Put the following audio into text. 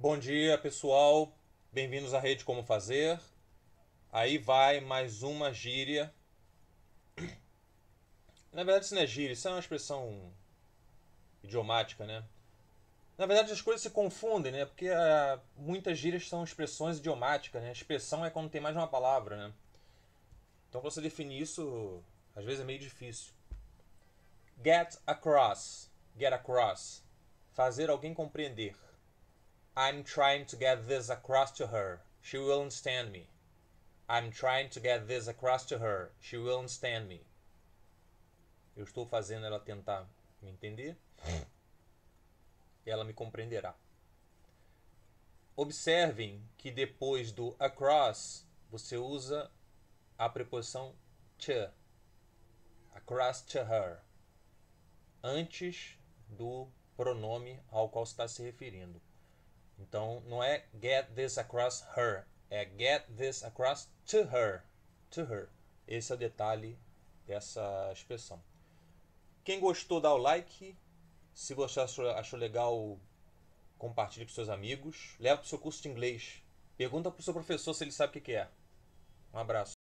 Bom dia, pessoal. Bem-vindos à rede Como Fazer. Aí vai mais uma gíria. Na verdade, isso não é gíria, isso é uma expressão idiomática, né? Na verdade, as coisas se confundem, né? Porque uh, muitas gírias são expressões idiomáticas, né? Expressão é quando tem mais de uma palavra, né? Então, para você definir isso, às vezes é meio difícil. Get across. Get across. Fazer alguém compreender. I'm trying to get this across to her. She won't stand me. I'm trying to get this across to her. She won't stand me. Eu estou fazendo ela tentar me entender. Ela me compreenderá. Observem que depois do across você usa a preposição to. Across to her. Antes do pronome ao qual está se referindo. Então não é get this across her, é get this across to her, to her. Esse é o detalhe dessa expressão. Quem gostou, dá o like. Se você achou, achou legal, compartilhe com seus amigos. Leva para o seu curso de inglês. Pergunta para o seu professor se ele sabe o que é. Um abraço.